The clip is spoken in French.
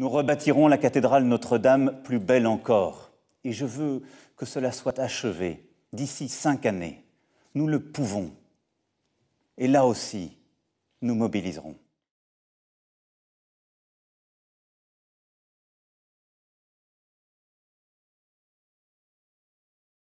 Nous rebâtirons la cathédrale Notre-Dame plus belle encore. Et je veux que cela soit achevé d'ici cinq années. Nous le pouvons. Et là aussi, nous mobiliserons.